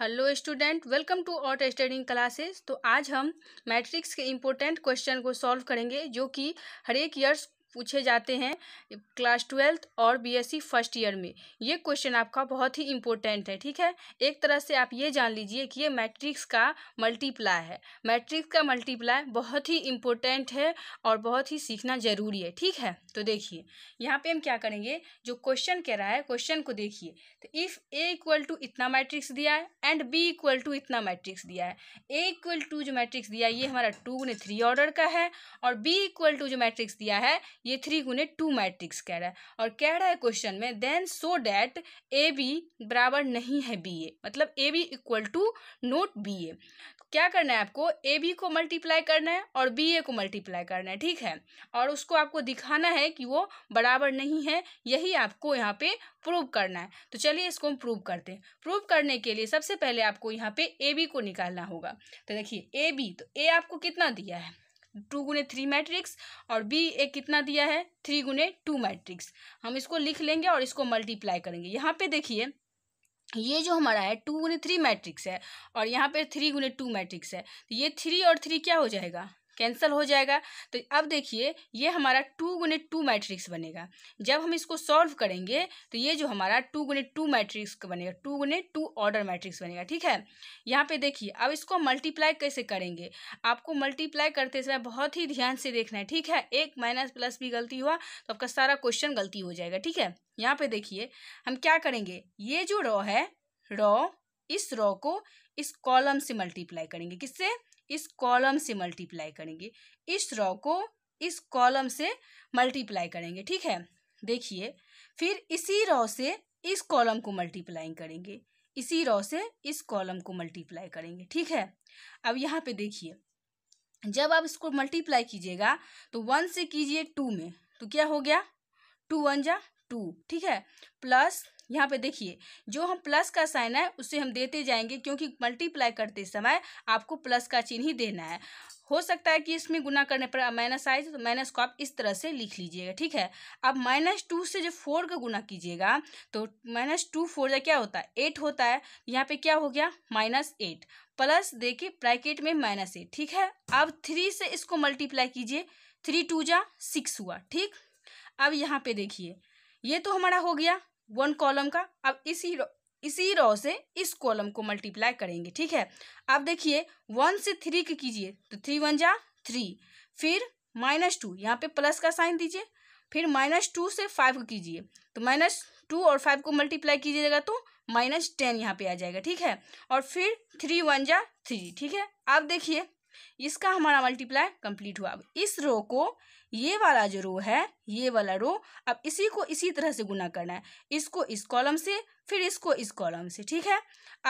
hello student welcome to outstanding classes तो आज हम मैट्रिक्स के इम्पोर्टेंट क्वेश्चन को सॉल्व करेंगे जो कि हर एक ईयर्स पूछे जाते हैं क्लास ट्वेल्थ और बीएससी फर्स्ट ईयर में ये क्वेश्चन आपका बहुत ही इम्पोर्टेंट है ठीक है एक तरह से आप ये जान लीजिए कि ये मैट्रिक्स का मल्टीप्लाई है मैट्रिक्स का मल्टीप्लाई बहुत ही इम्पोर्टेंट है और बहुत ही सीखना ज़रूरी है ठीक है तो देखिए यहाँ पे हम क्या करेंगे जो क्वेश्चन कह रहा है क्वेश्चन को देखिए तो इफ़ ए इक्वल टू इतना मैट्रिक्स दिया है एंड बी इक्वल टू इतना मैट्रिक्स दिया है ए इक्वल टू जो मैट्रिक्स दिया है ये हमारा टू ने थ्री ऑर्डर का है और बी इक्वल टू जो मैट्रिक्स दिया है ये थ्री गुने टू मैट्रिक्स कह रहा है और कह रहा है क्वेश्चन में then so that A B बराबर नहीं है बी ए मतलब A B equal to not B A क्या करना है आपको ए बी को मल्टीप्लाई करना है और बी ए को मल्टीप्लाई करना है ठीक है और उसको आपको दिखाना है कि वो बराबर नहीं है यही आपको यहाँ पे प्रूव करना है तो चलिए इसको हम प्रूव करते हैं प्रूव करने के लिए सबसे पहले आपको यहाँ पे ए बी को निकालना होगा तो देखिए ए बी तो ए आपको कितना दिया है टू गुने थ्री मैट्रिक्स और बी एक कितना दिया है थ्री गुने टू मैट्रिक्स हम इसको लिख लेंगे और इसको मल्टीप्लाई करेंगे यहाँ पे देखिए ये जो हमारा है टू गुने थ्री मैट्रिक्स है और यहाँ पे थ्री गुने टू मैट्रिक्स है तो ये थ्री और थ्री क्या हो जाएगा कैंसिल हो जाएगा तो अब देखिए ये हमारा टू गुने टू मैट्रिक्स बनेगा जब हम इसको सॉल्व करेंगे तो ये जो हमारा टू गुने टू मैट्रिक्स बनेगा टू गुने टू ऑर्डर मैट्रिक्स बनेगा ठीक है यहाँ पे देखिए अब इसको मल्टीप्लाई कैसे करेंगे आपको मल्टीप्लाई करते समय बहुत ही ध्यान से देखना है ठीक है एक माइनस प्लस भी गलती हुआ तो आपका सारा क्वेश्चन गलती हो जाएगा ठीक है यहाँ पे देखिए हम क्या करेंगे ये जो रॉ है रॉ इस रॉ को इस कॉलम से मल्टीप्लाई करेंगे किससे इस कॉलम से मल्टीप्लाई करेंगे इस रॉ को इस कॉलम से मल्टीप्लाई करेंगे ठीक है देखिए फिर इसी रॉ से इस कॉलम को मल्टीप्लाई करेंगे इसी रॉ से इस कॉलम को मल्टीप्लाई करेंगे ठीक है अब यहाँ पे देखिए जब आप इसको मल्टीप्लाई कीजिएगा तो वन से कीजिए टू में तो क्या हो गया टू वन जा टू ठीक है प्लस यहाँ पे देखिए जो हम प्लस का साइन है उसे हम देते जाएंगे क्योंकि मल्टीप्लाई करते समय आपको प्लस का चिन्ह ही देना है हो सकता है कि इसमें गुना करने पर माइनस आए तो माइनस को आप इस तरह से लिख लीजिएगा ठीक है अब माइनस टू से जो फोर का गुना कीजिएगा तो माइनस टू फोर या क्या होता है एट होता है यहाँ पे क्या हो गया माइनस एट प्लस देखिए ब्रैकेट में माइनस एट ठीक है अब थ्री से इसको मल्टीप्लाई कीजिए थ्री टू जा सिक्स हुआ ठीक अब यहाँ पे देखिए ये तो हमारा हो गया वन कॉलम का अब इसी रो, इसी रो से इस कॉलम को मल्टीप्लाई करेंगे ठीक है अब देखिए वन से थ्री के कीजिए तो थ्री वन जा थ्री फिर माइनस टू यहाँ पे प्लस का साइन दीजिए फिर माइनस टू से फाइव को कीजिए तो माइनस टू और फाइव को मल्टीप्लाई कीजिएगा तो माइनस टेन यहाँ पे आ जाएगा ठीक है और फिर थ्री वन जा थ्री ठीक है अब देखिए इसका हमारा मल्टीप्लाई कंप्लीट हुआ अब इस रो को ये वाला जो रो है ये वाला रो अब इसी को इसी तरह से गुना करना है इसको इस कॉलम से फिर इसको इस कॉलम से ठीक है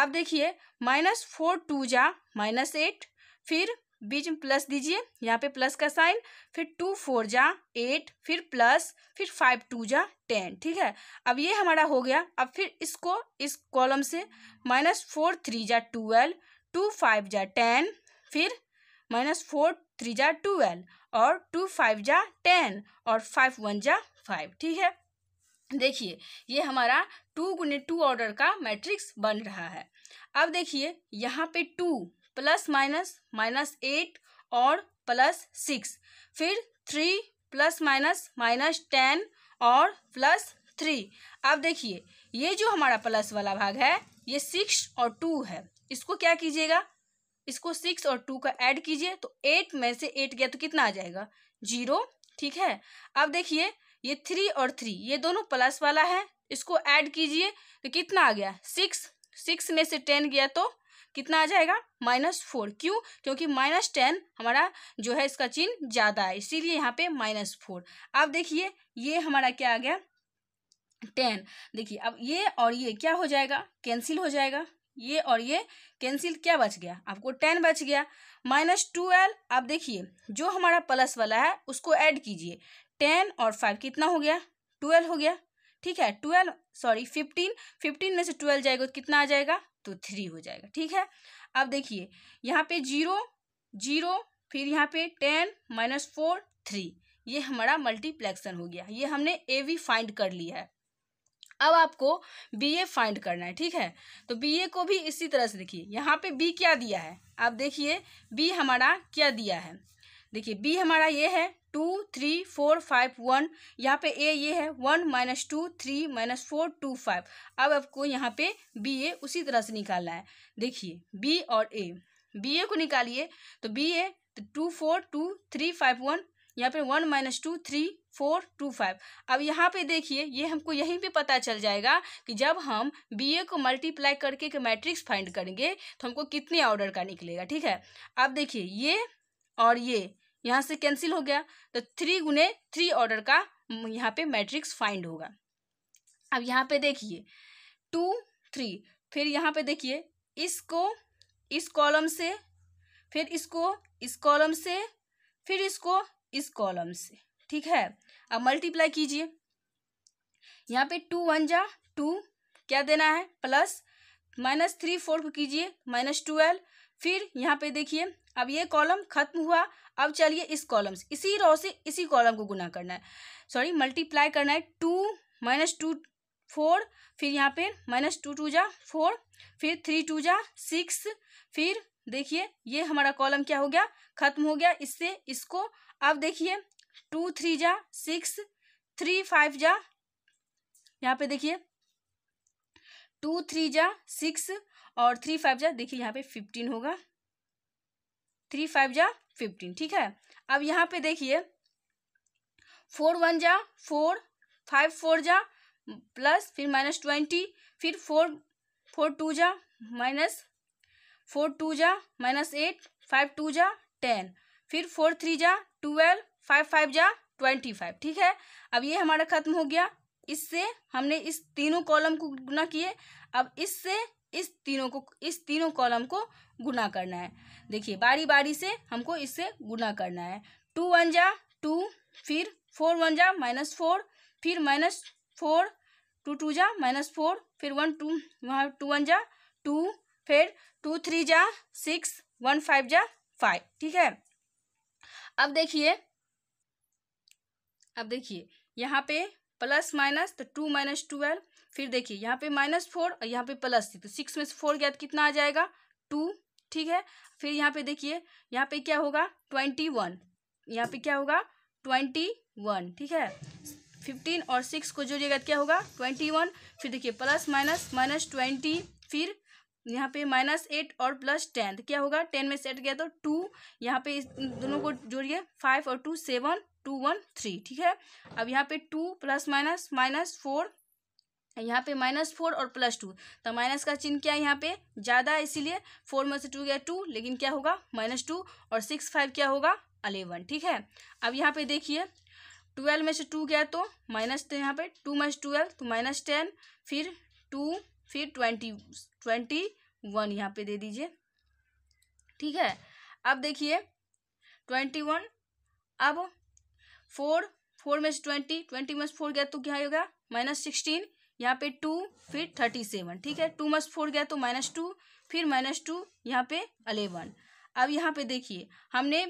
अब देखिए माइनस फोर टू जा माइनस एट फिर बीच में प्लस दीजिए यहाँ पे प्लस का साइन फिर टू फोर जा एट फिर प्लस फिर फाइव टू जा टेन ठीक है अब ये हमारा हो गया अब फिर इसको इस कॉलम से माइनस फोर थ्री जा टूवेल्व टू फाइव जा टेन फिर माइनस फोर थ्री जा ट्वेल्व और टू फाइव जा टेन और फाइव वन जा फाइव ठीक है देखिए ये हमारा टू गुने टू ऑर्डर का मैट्रिक्स बन रहा है अब देखिए यहाँ पे two plus minus minus eight और प्लस सिक्स फिर three plus minus minus ten और प्लस थ्री अब देखिए ये जो हमारा प्लस वाला भाग है ये सिक्स और टू है इसको क्या कीजिएगा इसको सिक्स और टू का ऐड कीजिए तो एट में से एट गया तो कितना आ जाएगा जीरो ठीक है अब देखिए ये थ्री और थ्री ये दोनों प्लस वाला है इसको ऐड कीजिए तो कितना आ गया सिक्स सिक्स में से टेन गया तो कितना आ जाएगा माइनस फोर क्यों क्योंकि माइनस टेन हमारा जो है इसका चिन्ह ज़्यादा है इसीलिए यहाँ पे माइनस फोर अब देखिए ये हमारा क्या आ गया टेन देखिए अब ये और ये क्या हो जाएगा कैंसिल हो जाएगा ये और ये कैंसिल क्या बच गया आपको टेन बच गया माइनस एल आप देखिए जो हमारा प्लस वाला है उसको ऐड कीजिए टेन और फाइव कितना हो गया ट्वेल्व हो गया ठीक है ट्वेल्व सॉरी फिफ्टीन फिफ्टीन में से ट्वेल्व जाएगा तो कितना आ जाएगा तो थ्री हो जाएगा ठीक है अब देखिए यहाँ पे जीरो जीरो फिर यहाँ पे टेन माइनस फोर थ्री ये हमारा मल्टीप्लेक्सन हो गया ये हमने ए वी फाइंड कर लिया है अब आपको बी ए फाइंड करना है ठीक है तो बी ए को भी इसी तरह से देखिए यहाँ पे बी क्या दिया है आप देखिए बी हमारा क्या दिया है देखिए बी हमारा ये है two three four five one यहाँ पे ए ये है one minus two three minus four two five अब आपको यहाँ पे बी ए उसी तरह से निकालना है देखिए बी और ए बी ए को निकालिए तो बी ए तो two four two three five one यहाँ पे one minus two three four two five अब यहाँ पे देखिए ये हमको यहीं पे पता चल जाएगा कि जब हम बी ए को मल्टीप्लाई करके के मैट्रिक्स फाइंड करेंगे तो हमको कितने ऑर्डर का निकलेगा ठीक है अब देखिए ये और ये यहाँ से कैंसिल हो गया तो थ्री गुने थ्री ऑर्डर का यहाँ पे मैट्रिक्स फाइंड होगा अब यहाँ पे देखिए टू थ्री फिर यहाँ पे देखिए इसको इस कॉलम से फिर इसको इस कॉलम से फिर इसको इस कॉलम से ठीक है अब मल्टीप्लाई कीजिए यहाँ पे टू वन जा टू क्या देना है प्लस माइनस थ्री फोर को कीजिए माइनस ट्वेल्व फिर यहाँ पे देखिए अब ये कॉलम खत्म हुआ अब चलिए इस कॉलम से इसी रो से इसी कॉलम को गुना करना है सॉरी मल्टीप्लाई करना है टू माइनस टू फोर फिर यहाँ पे माइनस टू टू जा फोर फिर थ्री टू जा सिक्स फिर देखिए ये हमारा कॉलम क्या हो गया खत्म हो गया इससे इसको अब देखिए टू थ्री जा सिक्स थ्री फाइव जा यहाँ पे देखिए टू थ्री जा सिक्स और थ्री फाइव जा देखिए यहाँ पे फिफ्टीन होगा थ्री फाइव जा फिफ्टीन ठीक है अब यहाँ पे देखिए फोर वन जा फोर फाइव फोर जा प्लस फिर माइनस ट्वेंटी फिर फोर फोर टू जा माइनस फोर टू जा माइनस एट फाइव टू जा टेन फिर फोर थ्री जा ट्वेल्व फाइव फाइव जा ट्वेंटी फाइव ठीक है अब ये हमारा खत्म हो गया इससे हमने इस तीनों कॉलम को गुना किए अब इससे इस तीनों को इस तीनों कॉलम को गुना करना है देखिए बारी बारी से हमको इससे गुना करना है टू वन जा टू फिर फोर वन जा माइनस फोर फिर माइनस फोर टू टू जा माइनस फोर फिर वन टू वहाँ टू वन जा टू फिर टू थ्री जा सिक्स वन फाइव जा फाइव ठीक है अब देखिए अब देखिए यहाँ पे प्लस माइनस तो टू माइनस ट्वेल्व फिर देखिए यहाँ पे माइनस फोर और यहाँ पे प्लस थी तो सिक्स में से फोर गया तो कितना आ जाएगा टू ठीक है फिर यहाँ पे देखिए यहाँ पे क्या होगा ट्वेंटी वन यहाँ पे क्या होगा ट्वेंटी वन ठीक है फिफ्टीन और सिक्स को जोड़िएगा तो क्या होगा ट्वेंटी वन फिर देखिए प्लस माइनस माइनस ट्वेंटी फिर यहाँ पे माइनस एट और प्लस टेन क्या होगा टेन में सेट गया तो टू यहाँ पे इस दोनों को जोड़िए फाइव और two seven two one three ठीक है अब यहाँ पे two plus minus minus four यहाँ पे माइनस फोर और प्लस टू तो माइनस का चिन्ह क्या है यहाँ पे ज़्यादा है इसीलिए फोर में से टू गया टू लेकिन क्या होगा माइनस टू और सिक्स फाइव क्या होगा अलेवन ठीक है अब यहाँ पे देखिए ट्वेल्व में से टू गया तो माइनस तो यहाँ पे टू माइनस ट्वेल्व तो माइनस टेन फिर टू फिर ट्वेंटी ट्वेंटी वन यहाँ पे दे दीजिए ठीक है अब देखिए ट्वेंटी वन अब फोर फोर में से ट्वेंटी ट्वेंटी में से फोर गया तो क्या होगा माइनस सिक्सटीन यहाँ पे टू फिर थर्टी सेवन ठीक है टू मस फोर गया तो माइनस टू फिर माइनस टू यहाँ पे अलेवन अब यहाँ पे देखिए हमने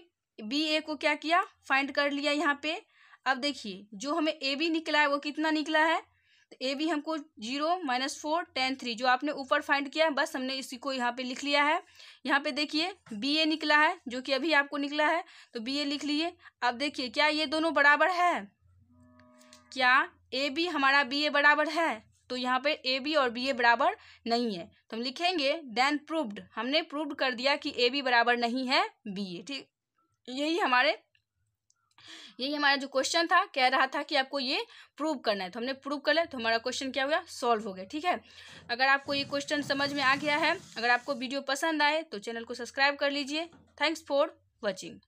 बी ए को क्या किया फाइंड कर लिया यहाँ पे अब देखिए जो हमें ए बी निकला है वो कितना निकला है ए भी हमको zero minus four ten three जो आपने ऊपर फाइंड किया है बस हमने इसी को यहाँ पे लिख लिया है यहाँ पे देखिए बी ए निकला है जो कि अभी आपको निकला है तो बी ए लिख लिए अब देखिए क्या ये दोनों बराबर है क्या ए बी हमारा बी ए बराबर है तो यहाँ पे ए बी और बी ए बराबर नहीं है तो हम लिखेंगे देन प्रूव्ड हमने प्रूव्ड कर दिया कि ए बी बराबर नहीं है बी ए ठीक यही हमारे यही हमारा जो क्वेश्चन था कह रहा था कि आपको ये प्रूव करना है तो हमने प्रूव कर लिया तो हमारा क्वेश्चन क्या हो गया सॉल्व हो गया ठीक है अगर आपको ये क्वेश्चन समझ में आ गया है अगर आपको वीडियो पसंद आए तो चैनल को सब्सक्राइब कर लीजिए थैंक्स फॉर वॉचिंग